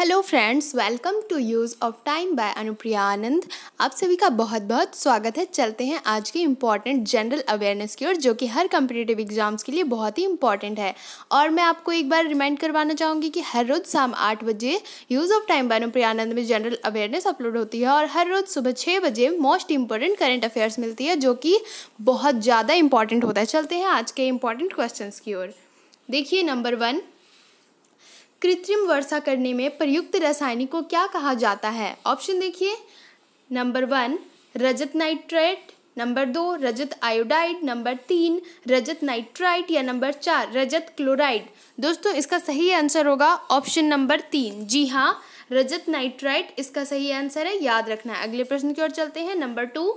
hello friends welcome to use of time by Anupriya Anand आप सभी का बहुत बहुत स्वागत है चलते हैं आज के इम्पॉर्टेंट जनरल अवेयरनेस की ओर जो कि हर कम्पिटेटिव एग्जाम्स के लिए बहुत ही इंपॉर्टेंट है और मैं आपको एक बार रिमाइंड करवाना चाहूँगी कि हर रोज़ शाम आठ बजे use of time by Anupriya Anand में जनरल अवेयरनेस अपलोड होती है और हर रोज़ सुबह छः बजे मोस्ट इंपॉर्टेंट करेंट अफेयर्स मिलती है जो कि बहुत ज़्यादा इंपॉर्टेंट होता है चलते हैं आज के इम्पॉर्टेंट क्वेश्चन की ओर देखिए नंबर वन कृत्रिम वर्षा करने में प्रयुक्त रासायनिक को क्या कहा जाता है ऑप्शन देखिए नंबर वन रजत नाइट्रेट नंबर दो रजत आयोडाइड नंबर तीन रजत नाइट्राइट या नंबर चार रजत क्लोराइड दोस्तों इसका सही आंसर होगा ऑप्शन नंबर तीन जी हाँ रजत नाइट्राइट इसका सही आंसर है याद रखना है अगले प्रश्न की ओर चलते हैं नंबर टू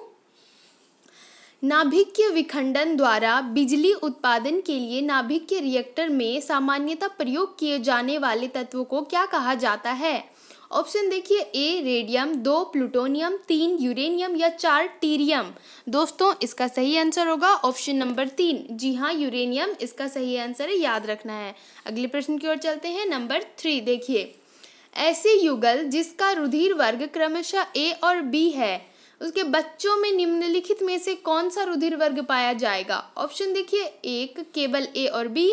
नाभिक्य विखंडन द्वारा बिजली उत्पादन के लिए नाभिक्य रिएक्टर में सामान्यतः प्रयोग किए जाने वाले तत्वों को क्या कहा जाता है ऑप्शन देखिए ए रेडियम दो प्लूटोनियम तीन यूरेनियम या चार टीरियम दोस्तों इसका सही आंसर होगा ऑप्शन नंबर तीन जी हाँ यूरेनियम इसका सही आंसर है याद रखना है अगले प्रश्न की ओर चलते हैं नंबर थ्री देखिए ऐसे युगल जिसका रुधिर वर्ग क्रमशः ए और बी है उसके बच्चों में निम्नलिखित में से कौन सा रुधिर वर्ग पाया जाएगा ऑप्शन देखिए एक केवल ए और बी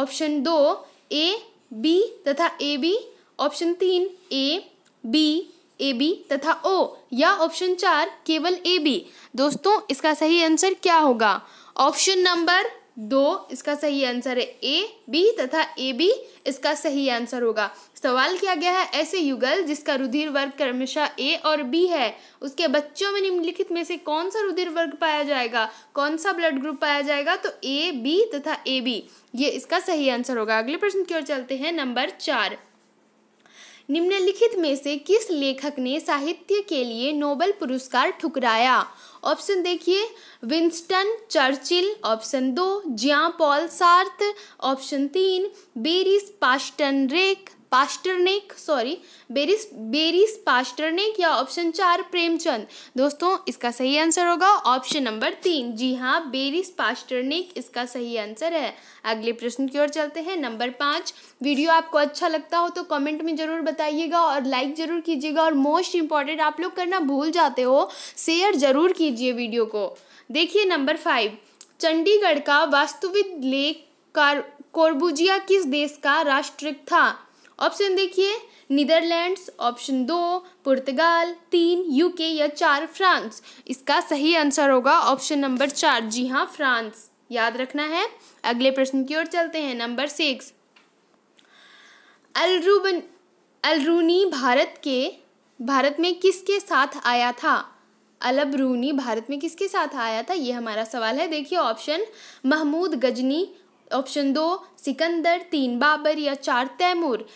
ऑप्शन दो ए बी तथा ए बी ऑप्शन तीन ए बी ए बी तथा ओ या ऑप्शन चार केवल ए बी दोस्तों इसका सही आंसर क्या होगा ऑप्शन नंबर दो इसका सही आंसर है ए बी तथा ए बी इसका सही आंसर होगा सवाल किया गया है ऐसे युगल जिसका रुधिर वर्ग क्रमशः ए और बी है उसके बच्चों में निम्नलिखित में से कौन सा रुधिर वर्ग पाया जाएगा कौन सा ब्लड ग्रुप पाया जाएगा तो ए बी तथा ए बी ये इसका सही आंसर होगा अगले प्रश्न की ओर चलते हैं नंबर चार निम्नलिखित में से किस लेखक ने साहित्य के लिए नोबेल पुरस्कार ठुकराया ऑप्शन देखिए विंस्टन चर्चिल ऑप्शन दो जिया पॉल सार्थ ऑप्शन तीन Boris Pasternak Pasternak sorry Boris Boris Pasternak या ऑप्शन चार प्रेमचंद दोस्तों इसका सही आंसर होगा ऑप्शन नंबर तीन जी हाँ बेरिस पास्टरनेक इसका सही आंसर है अगले प्रश्न की ओर चलते हैं नंबर पाँच वीडियो आपको अच्छा लगता हो तो कमेंट में ज़रूर बताइएगा और लाइक ज़रूर कीजिएगा और मोस्ट इंपॉर्टेंट आप लोग करना भूल जाते हो शेयर ज़रूर कीजिए वीडियो को देखिए नंबर फाइव चंडीगढ़ का वास्तुविद लेख कोरबुजिया किस देश का राष्ट्रिक था ऑप्शन देखिए नीदरलैंड्स ऑप्शन दो पुर्तगाल तीन यूके या चार फ्रांस इसका सही आंसर होगा ऑप्शन नंबर चार जी हाँ फ्रांस याद रखना है अगले प्रश्न की ओर चलते हैं नंबर सिक्स अलरूबन अलरूनी भारत के भारत में किसके साथ आया था अलबरूनी भारत में किसके साथ आया था ये हमारा सवाल है देखिए ऑप्शन महमूद गजनी ऑप्शन दो सिकंदर तीन बाबर या चार तैमूर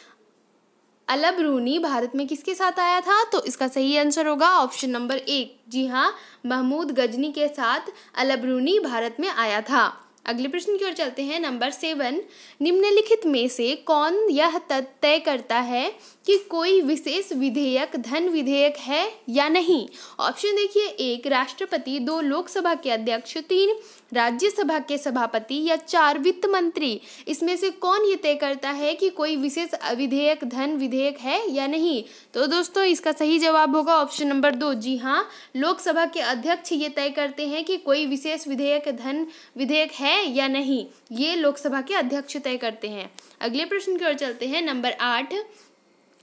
अलब रूनी भारत में किसके साथ आया था तो इसका सही आंसर होगा ऑप्शन नंबर एक जी हाँ महमूद गजनी के साथ अलब रूनी भारत में आया था अगले प्रश्न की ओर चलते हैं नंबर सेवन निम्नलिखित में से कौन यह तय करता है कि कोई विशेष विधेयक धन विधेयक है या नहीं ऑप्शन देखिए एक राष्ट्रपति दो लोकसभा के अध्यक्ष तीन राज्यसभा के सभापति या चार वित्त मंत्री इसमें से कौन ये तय करता है कि कोई विशेष विधेयक धन विधेयक है या नहीं तो दोस्तों इसका सही जवाब होगा ऑप्शन नंबर दो जी हाँ लोकसभा के अध्यक्ष ये तय करते हैं कि कोई विशेष विधेयक धन विधेयक है या नहीं ये लोकसभा के अध्यक्ष तय करते हैं अगले प्रश्न की ओर चलते हैं नंबर आठ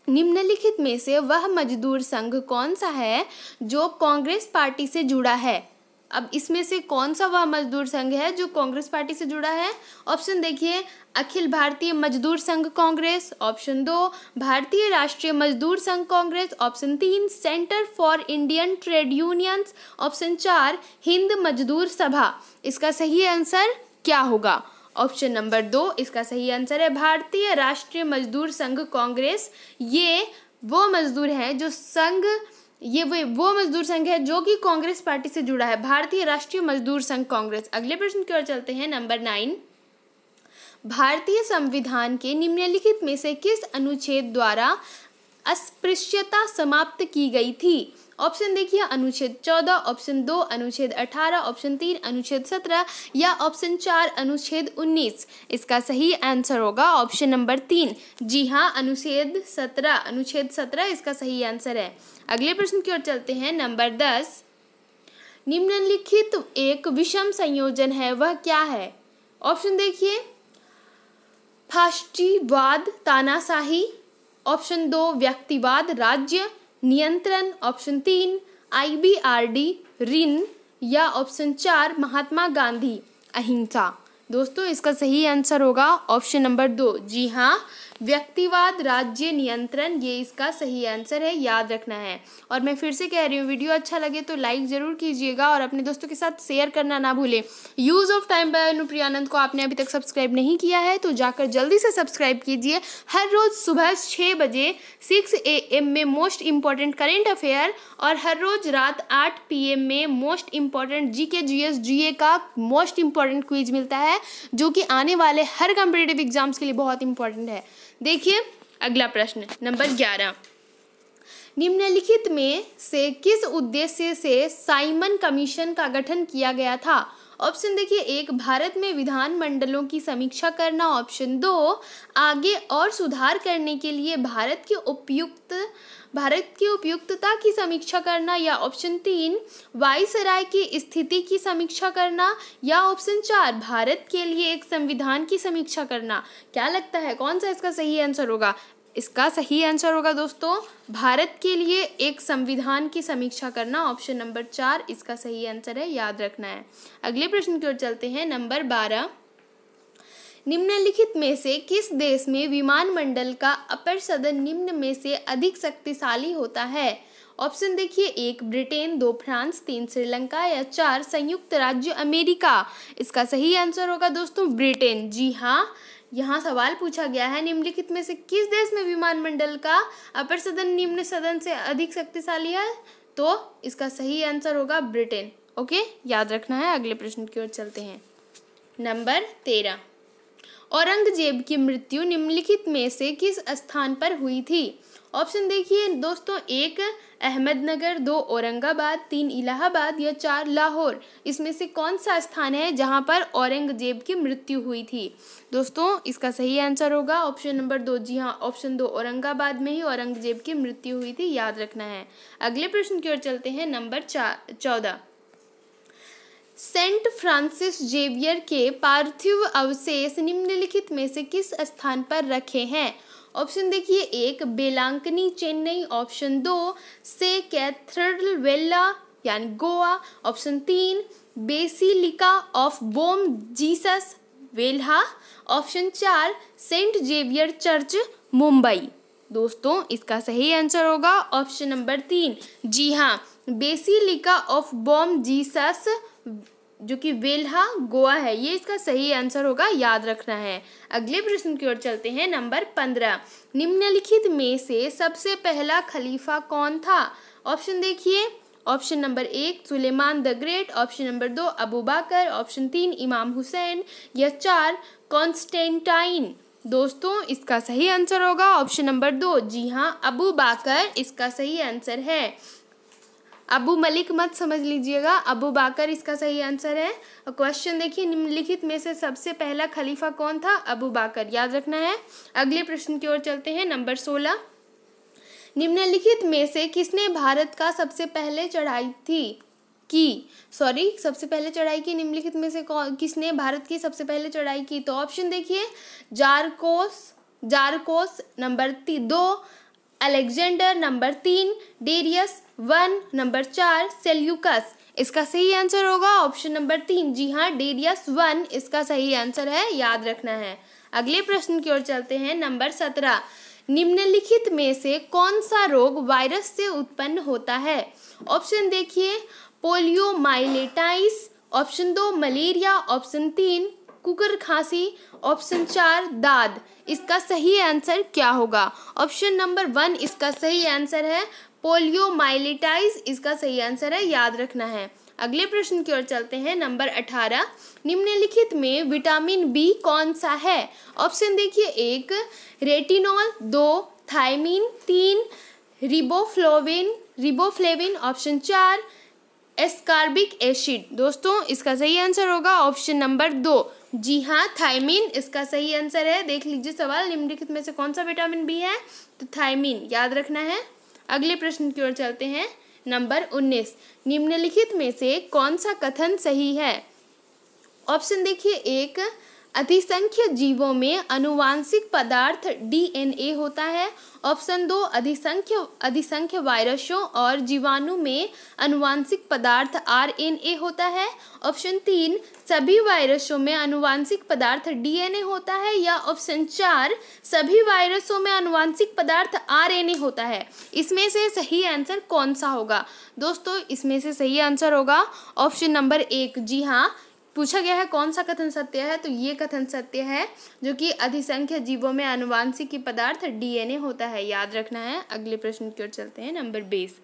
निम्नलिखित में से वह मजदूर संघ कौन सा है जो कांग्रेस पार्टी से जुड़ा है अब इसमें से कौन सा वह मजदूर संघ है जो कांग्रेस पार्टी से जुड़ा है ऑप्शन देखिए अखिल भारतीय मजदूर संघ कांग्रेस ऑप्शन दो भारतीय राष्ट्रीय मजदूर संघ कांग्रेस ऑप्शन तीन centre for Indian trade unions option चार हिंद मजदूर सभा इसका सही आंसर क्या होगा ऑप्शन नंबर दो इसका सही आंसर है भारतीय राष्ट्रीय मजदूर संघ कांग्रेस ये वो मजदूर हैं जो संघ ये वे वो मजदूर संघ है जो कि कांग्रेस पार्टी से जुड़ा है भारतीय राष्ट्रीय मजदूर संघ कांग्रेस अगले प्रश्न की ओर चलते हैं नंबर नाइन भारतीय संविधान के निम्नलिखित में से किस अनुच्छेद द्वारा अस्पृश्यता समाप्त की गई थी ऑप्शन देखिए अनुच्छेद चौदह ऑप्शन दो अनुच्छेद अठारह ऑप्शन तीन अनुच्छेद सत्रह या ऑप्शन चार अनुच्छेद उन्नीस इसका सही आंसर होगा ऑप्शन नंबर तीन जी हाँ अनुच्छेद सत्रह अनुच्छेद सत्रह इसका सही आंसर है अगले प्रश्न की ओर चलते हैं नंबर दस निम्नलिखित एक विषम संयोजन है वह क्या है ऑप्शन देखिए फाष्टीवाद तानाशाही ऑप्शन दो व्यक्तिवाद राज्य नियंत्रण ऑप्शन तीन आईबीआरडी ऋण या ऑप्शन चार महात्मा गांधी अहिंसा दोस्तों इसका सही आंसर होगा ऑप्शन नंबर दो जी हाँ व्यक्तिवाद राज्य नियंत्रण ये इसका सही आंसर है याद रखना है और मैं फिर से कह रही हूँ वीडियो अच्छा लगे तो लाइक ज़रूर कीजिएगा और अपने दोस्तों के साथ शेयर करना ना भूलें use of time by Anupriyanand को आपने अभी तक सब्सक्राइब नहीं किया है तो जाकर जल्दी से सब्सक्राइब कीजिए हर रोज़ सुबह छः बजे सिक्स ए एम में मोस्ट इम्पॉर्टेंट करेंट अफेयर और हर रोज़ रात आठ पी एम में most important G K G S G ए का मोस्ट इम्पॉर्टेंट क्विज मिलता है जो कि आने वाले हर कम्पिटेटिव एग्जाम्स के लिए बहुत इंपॉर्टेंट है देखिए अगला प्रश्न नंबर ग्यारह निम्नलिखित में से किस उद्देश्य से साइमन कमीशन का गठन किया गया था ऑप्शन देखिए एक भारत में विधान मंडलों की समीक्षा करना ऑप्शन दो आगे और सुधार करने के लिए भारत के उपयुक्त भारत की उपयुक्तता की समीक्षा करना या ऑप्शन तीन वायुसराय की स्थिति की समीक्षा करना या ऑप्शन चार भारत के लिए एक संविधान की समीक्षा करना क्या लगता है कौन सा इसका सही आंसर होगा इसका सही आंसर होगा दोस्तों भारत के लिए एक संविधान की समीक्षा करना ऑप्शन नंबर चार इसका सही आंसर है याद रखना है अगले प्रश्न की ओर चलते हैं नंबर बारह निम्नलिखित में से किस देश में विमानमंडल का अपर सदन निम्न में से अधिक शक्तिशाली होता है ऑप्शन देखिए एक ब्रिटेन दो फ्रांस तीन श्रीलंका या चार संयुक्त राज्य अमेरिका इसका सही आंसर होगा दोस्तों ब्रिटेन जी हाँ यहाँ सवाल पूछा गया है निम्नलिखित में से किस देश में विमानमंडल का अपर सदन निम्न सदन से अधिक शक्तिशाली है तो इसका सही आंसर होगा ब्रिटेन ओके याद रखना है अगले प्रश्न की ओर चलते हैं नंबर तेरह औरंगजेब की मृत्यु निम्नलिखित में से किस स्थान पर हुई थी ऑप्शन देखिए दोस्तों एक अहमदनगर दो औरंगाबाद तीन इलाहाबाद या चार लाहौर इसमें से कौन सा स्थान है जहां पर औरंगजेब की मृत्यु हुई थी दोस्तों इसका सही आंसर होगा ऑप्शन नंबर दो जी हाँ ऑप्शन दो औरंगाबाद में ही औरंगजेब की मृत्यु हुई थी याद रखना है अगले प्रश्न की ओर चलते हैं नंबर चार चौदह सेंट फ्रांसिस जेवियर के पार्थिव अवशेष निम्नलिखित में से किस स्थान पर रखे हैं ऑप्शन देखिए एक बेलांकनी चेन्नई ऑप्शन दो से कैथ्रल वेल्ला यानी गोवा ऑप्शन तीन basilica of Bom Jesus Velha option चार सेंट जेवियर चर्च मुंबई दोस्तों इसका सही आंसर होगा ऑप्शन नंबर तीन जी हाँ बेसिलिका ऑफ बॉम जीसस जो कि वेल्हा गोवा है ये इसका सही आंसर होगा याद रखना है अगले प्रश्न की ओर चलते हैं नंबर पंद्रह निम्नलिखित में से सबसे पहला खलीफा कौन था ऑप्शन देखिए ऑप्शन नंबर एक Suleiman the great option number दो अबू बाकर ऑप्शन तीन इमाम हुसैन या चार कॉन्स्टेंटाइन दोस्तों इसका सही आंसर होगा ऑप्शन नंबर दो जी हाँ अबू बाकर इसका सही आंसर है अबू मलिक मत समझ लीजिएगा अबू बाकर इसका सही आंसर है क्वेश्चन देखिए निम्नलिखित में से सबसे पहला खलीफा कौन था अबू बाकर याद रखना है अगले प्रश्न की ओर चलते हैं नंबर सोलह निम्नलिखित में से किसने भारत का सबसे पहले चढ़ाई थी की सॉरी सबसे पहले चढ़ाई की निम्नलिखित में से कौन किसने भारत की सबसे पहले चढ़ाई की तो ऑप्शन देखिए जारकोस जारकोस नंबर ती दो अलेक्जेंडर नंबर तीन डेरियस वन नंबर चार सेल्यूकस इसका सही आंसर होगा ऑप्शन नंबर तीन जी हाँ डेरियस वन इसका सही आंसर है याद रखना है अगले प्रश्न की ओर चलते हैं नंबर सत्रह निम्नलिखित में से कौन सा रोग वायरस से उत्पन्न होता है ऑप्शन देखिए पोलियो माइलेटाइस ऑप्शन दो मलेरिया ऑप्शन तीन कुकर खांसी ऑप्शन चार दाद इसका सही आंसर क्या होगा ऑप्शन नंबर वन इसका सही आंसर है पोलियोमाइलिटाइज इसका सही आंसर है याद रखना है अगले प्रश्न की ओर चलते हैं नंबर अठारह निम्नलिखित में विटामिन बी कौन सा है ऑप्शन देखिए एक रेटिनॉल दो थाइमिन तीन रिबोफ्लोविन रिबोफ्लेविन ऑप्शन चार एस्कार्बिक एसिड दोस्तों इसका सही आंसर होगा ऑप्शन नंबर दो जी हाँ थायमिन इसका सही आंसर है देख लीजिए सवाल निम्नलिखित में से कौन सा विटामिन बी है तो थायमिन याद रखना है अगले प्रश्न की ओर चलते हैं नंबर उन्नीस निम्नलिखित में से कौन सा कथन सही है ऑप्शन देखिए एक अतिसंख्य जीवों में अनुवांशिक पदार्थ डीएनए होता है ऑप्शन दो अधिसंख्य अधिसंख्य वायरसों और जीवाणु में अनुवांशिक पदार्थ आरएनए होता है ऑप्शन तीन सभी वायरसों में अनुवांशिक पदार्थ डीएनए होता है या ऑप्शन चार सभी वायरसों में अनुवांशिक पदार्थ आरएनए होता है इसमें से सही आंसर कौन सा होगा दोस्तों इसमें से सही आंसर होगा ऑप्शन नंबर एक जी हाँ पूछा गया है कौन सा कथन सत्य है तो ये कथन सत्य है जो कि अधिसंख्य जीवों में अनुवांशिक पदार्थ डीएनए होता है याद रखना है अगले प्रश्न की ओर चलते हैं नंबर बीस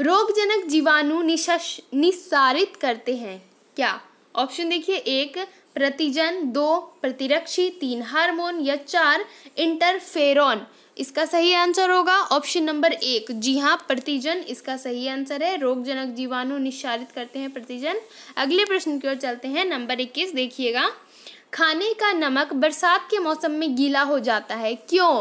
रोगजनक जीवाणु निशस निस्सारित करते हैं क्या ऑप्शन देखिए एक प्रतिजन दो प्रतिरक्षी तीन हार्मोन या चार इंटरफेरॉन इसका सही आंसर होगा ऑप्शन नंबर एक जी हाँ प्रतिजन इसका सही आंसर है रोगजनक जीवाणु निशारित करते हैं प्रतिजन अगले प्रश्न की ओर चलते हैं नंबर इक्कीस देखिएगा खाने का नमक बरसात के मौसम में गीला हो जाता है क्यों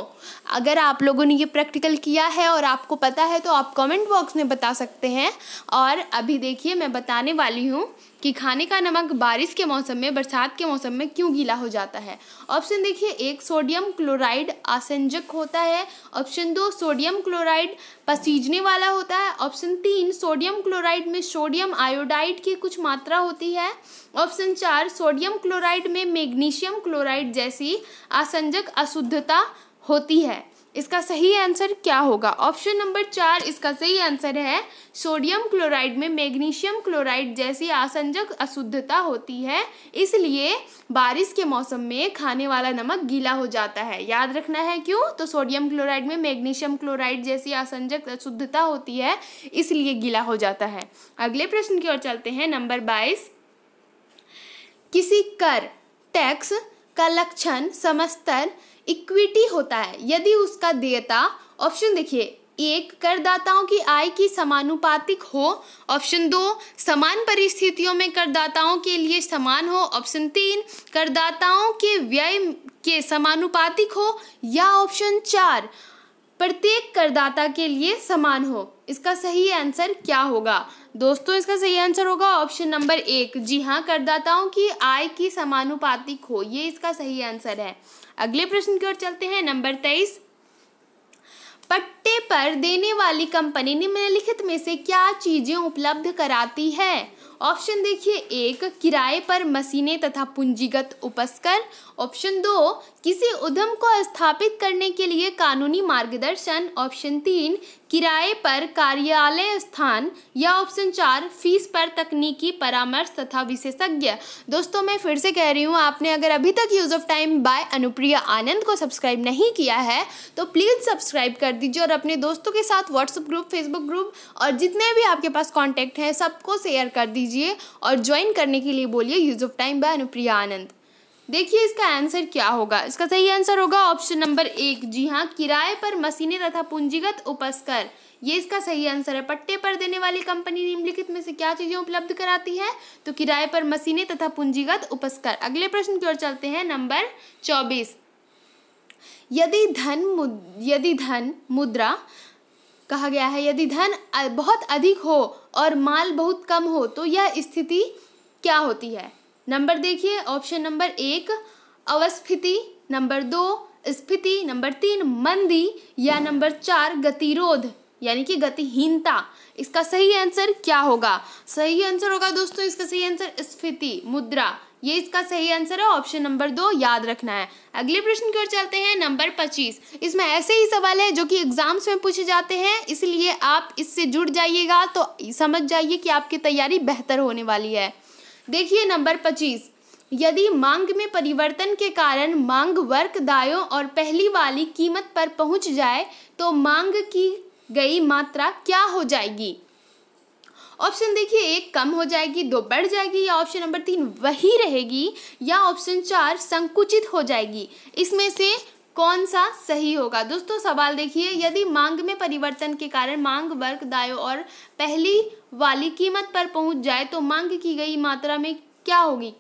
अगर आप लोगों ने ये प्रैक्टिकल किया है और आपको पता है तो आप कमेंट बॉक्स में बता सकते हैं और अभी देखिए मैं बताने वाली हूँ कि खाने का नमक बारिश के मौसम में बरसात के मौसम में क्यों गीला हो जाता है ऑप्शन देखिए एक सोडियम क्लोराइड आसंजक होता है ऑप्शन दो सोडियम क्लोराइड पसीजने वाला होता है ऑप्शन तीन सोडियम क्लोराइड में सोडियम आयोडाइड की कुछ मात्रा होती है ऑप्शन चार सोडियम क्लोराइड में मैग्नीशियम क्लोराइड जैसी आसंजक अशुद्धता होती है इसका सही आंसर क्या होगा ऑप्शन नंबर चार इसका सही आंसर है सोडियम क्लोराइड में मैग्नीशियम क्लोराइड जैसी आसंजक अशुद्धता होती है इसलिए बारिश के मौसम में खाने वाला नमक गीला हो जाता है याद रखना है क्यों तो सोडियम क्लोराइड में मैग्नीशियम क्लोराइड जैसी आसंजक अशुद्धता होती है इसलिए गीला हो जाता है अगले प्रश्न की ओर चलते हैं नंबर बाईस किसी कर टैक्स का लक्षण समस्तर इक्विटी होता है यदि उसका देयता ऑप्शन देखिए एक करदाताओं की आय की समानुपातिक हो ऑप्शन दो समान परिस्थितियों में करदाताओं के लिए समान हो ऑप्शन तीन करदाताओं के व्यय के समानुपातिक हो या ऑप्शन चार प्रत्येक करदाता के लिए समान हो इसका सही आंसर क्या होगा दोस्तों इसका सही आंसर होगा ऑप्शन नंबर एक जी हाँ करदाताओं की आय की समानुपातिक हो ये इसका सही आंसर है अगले प्रश्न की ओर चलते हैं नंबर तेईस पट्टे पर देने वाली कंपनी निम्नलिखित में से क्या चीज़ें उपलब्ध कराती है ऑप्शन देखिए एक किराए पर मशीनें तथा पूंजीगत उपस्कर ऑप्शन दो किसी उद्यम को स्थापित करने के लिए कानूनी मार्गदर्शन ऑप्शन तीन किराए पर कार्यालय स्थान या ऑप्शन चार फीस पर तकनीकी परामर्श तथा विशेषज्ञ दोस्तों मैं फिर से कह रही हूँ आपने अगर अभी तक use of time by Anupriya Anand को सब्सक्राइब नहीं किया है तो प्लीज़ सब्सक्राइब कर दीजिए और अपने दोस्तों के साथ व्हाट्सअप ग्रुप फेसबुक ग्रुप और जितने भी आपके पास कॉन्टैक्ट हैं सबको शेयर कर दीजिए और ज्वाइन करने के लिए बोलिए use of time by Anupriya Anand देखिए इसका आंसर क्या होगा इसका सही आंसर होगा ऑप्शन नंबर एक जी हाँ किराए पर मशीनें तथा पूंजीगत उपस्कर ये इसका सही आंसर है पट्टे पर देने वाली कंपनी निम्नलिखित में से क्या चीज़ें उपलब्ध कराती है तो किराए पर मशीनें तथा पूंजीगत उपस्कर अगले प्रश्न की ओर चलते हैं नंबर चौबीस यदि धन यदि धन मुद्रा कहा गया है यदि धन बहुत अधिक हो और माल बहुत कम हो तो यह स्थिति क्या होती है नंबर देखिए ऑप्शन नंबर एक अवस्फिति नंबर दो स्फीति नंबर तीन मंदी या नंबर चार गतिरोध यानी कि गतिहीनता इसका सही आंसर क्या होगा सही आंसर होगा दोस्तों इसका सही आंसर स्फीति मुद्रा ये इसका सही आंसर है ऑप्शन नंबर दो याद रखना है अगले प्रश्न की ओर चलते हैं नंबर पच्चीस इसमें ऐसे ही सवाल है जो कि एग्जाम्स में पूछे जाते हैं इसलिए आप इससे जुड़ जाइएगा तो समझ जाइए कि आपकी तैयारी बेहतर होने वाली है देखिए नंबर पच्चीस यदि मांग में परिवर्तन के कारण मांग वर्क दायों और पहली वाली कीमत पर पहुंच जाए तो मांग की गई मात्रा क्या हो जाएगी ऑप्शन देखिए एक कम हो जाएगी दो बढ़ जाएगी या ऑप्शन नंबर तीन वही रहेगी या ऑप्शन चार संकुचित हो जाएगी इसमें से कौन सा सही होगा दोस्तों सवाल देखिए यदि मांग में परिवर्तन के कारण मांग वर्ग दायो और पहली वाली कीमत पर पहुंच जाए तो मांग की गई मात्रा में क्या होगी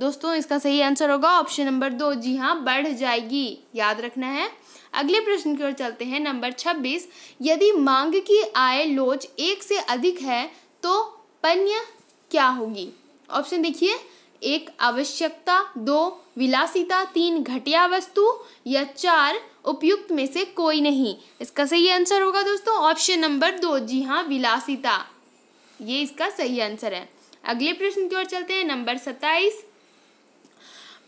दोस्तों इसका सही आंसर होगा ऑप्शन नंबर दो जी हाँ बढ़ जाएगी याद रखना है अगले प्रश्न की ओर चलते हैं नंबर छब्बीस यदि मांग की आय लोच एक से अधिक है तो पन्य क्या होगी ऑप्शन देखिए एक आवश्यकता दो विलासिता तीन घटिया वस्तु या चार उपयुक्त में से कोई नहीं इसका सही आंसर होगा दोस्तों ऑप्शन नंबर दो जी हाँ विलासिता ये इसका सही आंसर है अगले प्रश्न की ओर चलते हैं नंबर सत्ताईस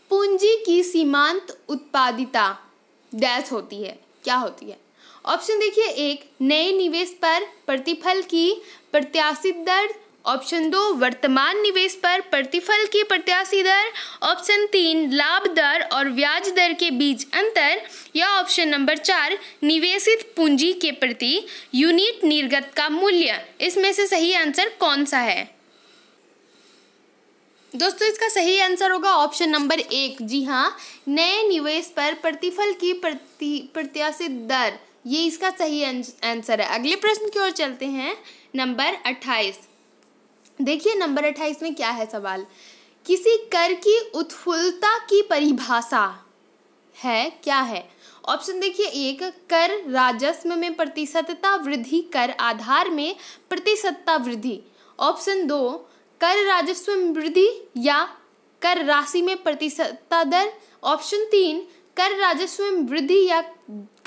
पूंजी की सीमांत उत्पादिता डैश होती है क्या होती है ऑप्शन देखिए एक नए निवेश पर प्रतिफल की प्रत्याशित दर ऑप्शन दो वर्तमान निवेश पर प्रतिफल की प्रत्याशी दर ऑप्शन तीन लाभ दर और ब्याज दर के बीच अंतर या ऑप्शन नंबर चार निवेशित पूंजी के प्रति यूनिट निर्गत का मूल्य इसमें से सही आंसर कौन सा है दोस्तों इसका सही आंसर होगा ऑप्शन नंबर एक जी हाँ नए निवेश पर प्रतिफल की प्रति प्रत्याशित दर ये इसका सही आंसर है अगले प्रश्न की ओर चलते हैं नंबर अट्ठाईस देखिए नंबर अट्ठाईस में क्या है सवाल किसी कर की उत्फुलता की परिभाषा है क्या है ऑप्शन देखिए एक कर राजस्व में प्रतिशतता वृद्धि कर आधार में प्रतिशतता वृद्धि ऑप्शन दो कर राजस्व में वृद्धि या कर राशि में प्रतिशतता दर ऑप्शन तीन कर राजस्व में वृद्धि या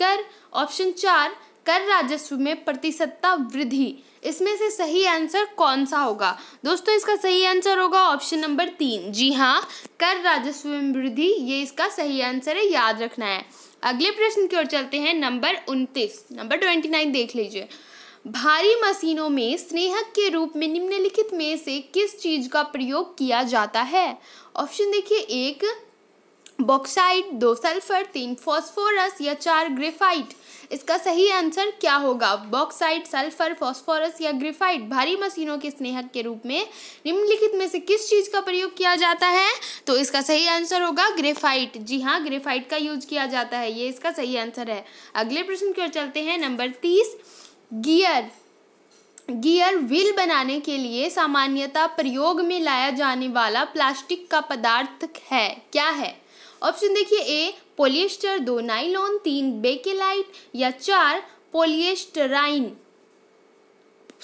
कर ऑप्शन चार कर राजस्व में प्रतिशतता वृद्धि इसमें से सही आंसर कौन सा होगा दोस्तों इसका सही आंसर होगा ऑप्शन नंबर तीन जी हाँ कर राजस्व में वृद्धि ये इसका सही आंसर है याद रखना है अगले प्रश्न की ओर चलते हैं नंबर उनतीस नंबर ट्वेंटी नाइन देख लीजिए भारी मशीनों में स्नेहक के रूप में निम्नलिखित में से किस चीज़ का प्रयोग किया जाता है ऑप्शन देखिए एक बॉक्साइट दो सल्फर तीन फॉस्फोरस या चार ग्रेफाइट इसका सही आंसर क्या होगा बॉक्साइड सल्फर फॉस्फोरस या ग्रेफाइट भारी मशीनों के स्नेहक के रूप में निम्नलिखित में से किस चीज़ का प्रयोग किया जाता है तो इसका सही आंसर होगा ग्रेफाइट जी हाँ ग्रेफाइट का यूज किया जाता है ये इसका सही आंसर है अगले प्रश्न की ओर चलते हैं नंबर तीस गियर गियर व्हील बनाने के लिए सामान्यतः प्रयोग में लाया जाने वाला प्लास्टिक का पदार्थ है क्या है ऑप्शन देखिए ए पोलिएस्टर दो नाइलॉन तीन बेकेलाइट या चार पोलिएस्टराइन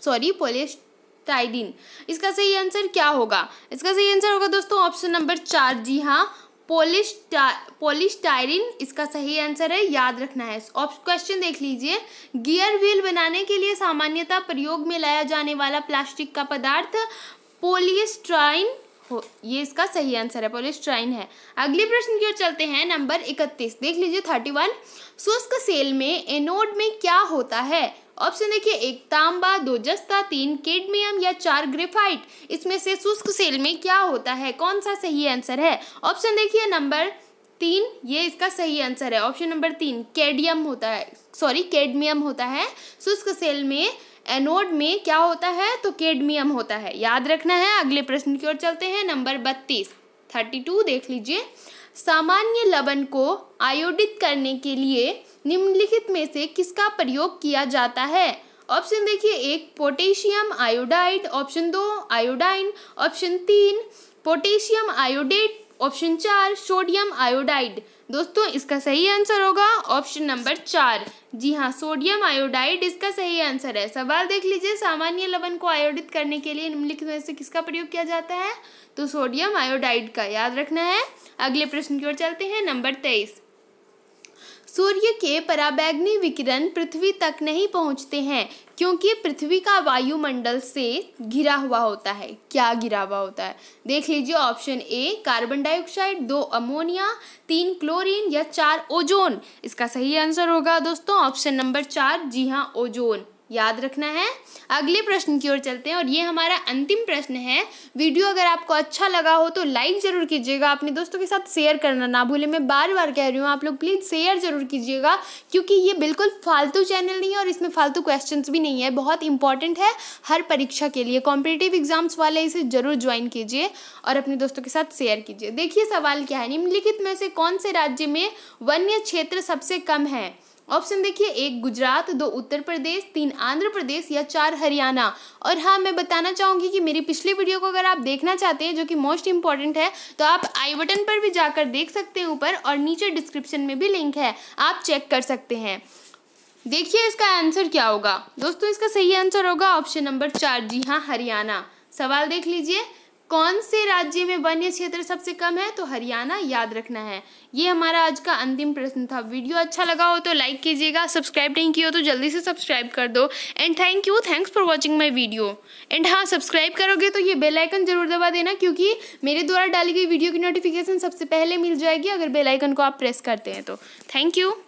सॉरी पोलिएस्टाइडिन इसका सही आंसर क्या होगा इसका सही आंसर होगा दोस्तों ऑप्शन नंबर चार जी हाँ पोलिस्टा पोलिस्टायरिन इसका सही आंसर है याद रखना है ऑप्शन क्वेश्चन देख लीजिए गियर व्हील बनाने के लिए सामान्यतः प्रयोग में लाया जाने वाला प्लास्टिक का पदार्थ पोलिस्ट्राइन हो ये इसका सही आंसर है पोलिस्ट्राइन है अगले प्रश्न की ओर चलते हैं नंबर इकतीस देख लीजिए थर्टी वन शुष्क सेल में एनोड में क्या होता है ऑप्शन देखिए एक तांबा दो जस्ता तीन केडमियम या चार ग्रेफाइट इसमें से शुष्क सेल में क्या होता है कौन सा सही आंसर है ऑप्शन देखिए नंबर तीन ये इसका सही आंसर है ऑप्शन नंबर तीन कैडियम होता है सॉरी कैडमियम होता है शुष्क सेल में एनोड में क्या होता है तो केडमियम होता है याद रखना है अगले प्रश्न की ओर चलते हैं नंबर बत्तीस थर्टी टू देख लीजिए सामान्य लवण को आयोडित करने के लिए निम्नलिखित में से किसका प्रयोग किया जाता है ऑप्शन देखिए एक पोटेशियम आयोडाइड ऑप्शन दो आयोडाइन ऑप्शन तीन पोटेशियम आयोडेट ऑप्शन चार सोडियम आयोडाइड दोस्तों इसका सही आंसर होगा ऑप्शन नंबर चार जी हाँ सोडियम आयोडाइड इसका सही आंसर है सवाल देख लीजिए सामान्य लवण को आयोडित करने के लिए निम्नलिखित में से किसका प्रयोग किया जाता है तो सोडियम आयोडाइड का याद रखना है अगले प्रश्न की ओर चलते हैं नंबर तेईस सूर्य के पराबैग्नी विकिरण पृथ्वी तक नहीं पहुंचते हैं क्योंकि पृथ्वी का वायुमंडल से घिरा हुआ होता है क्या घिरा हुआ होता है देख लीजिए ऑप्शन ए कार्बन डाइऑक्साइड दो अमोनिया तीन क्लोरीन या चार ओजोन इसका सही आंसर होगा दोस्तों ऑप्शन नंबर चार जी हाँ ओजोन याद रखना है अगले प्रश्न की ओर चलते हैं और ये हमारा अंतिम प्रश्न है वीडियो अगर आपको अच्छा लगा हो तो लाइक ज़रूर कीजिएगा अपने दोस्तों के साथ शेयर करना ना भूलें मैं बार बार कह रही हूँ आप लोग प्लीज़ शेयर ज़रूर कीजिएगा क्योंकि ये बिल्कुल फालतू चैनल नहीं है और इसमें फालतू क्वेश्चन भी नहीं है बहुत इंपॉर्टेंट है हर परीक्षा के लिए कॉम्पिटेटिव एग्जाम्स वाले इसे ज़रूर ज्वाइन कीजिए और अपने दोस्तों के साथ शेयर कीजिए देखिए सवाल क्या है निम्नलिखित में से कौन से राज्य में वन्य क्षेत्र सबसे कम है ऑप्शन देखिए एक गुजरात दो उत्तर प्रदेश तीन आंध्र प्रदेश या चार हरियाणा और हाँ मैं बताना चाहूँगी कि मेरी पिछली वीडियो को अगर आप देखना चाहते हैं जो कि मोस्ट इंपॉर्टेंट है तो आप आई बटन पर भी जाकर देख सकते हैं ऊपर और नीचे डिस्क्रिप्शन में भी लिंक है आप चेक कर सकते हैं देखिए इसका आंसर क्या होगा दोस्तों इसका सही आंसर होगा ऑप्शन नंबर चार जी हाँ हरियाणा सवाल देख लीजिए कौन से राज्य में वन्य क्षेत्र सबसे कम है तो हरियाणा याद रखना है ये हमारा आज का अंतिम प्रश्न था वीडियो अच्छा लगा हो तो लाइक कीजिएगा सब्सक्राइब नहीं किया हो तो जल्दी से सब्सक्राइब कर दो and thank you thanks for watching my video and हाँ सब्सक्राइब करोगे तो ये बेलाइकन जरूर दबा देना क्योंकि मेरे द्वारा डाली गई वीडियो की नोटिफिकेशन सबसे पहले मिल जाएगी अगर बेलाइकन को आप प्रेस करते हैं तो थैंक यू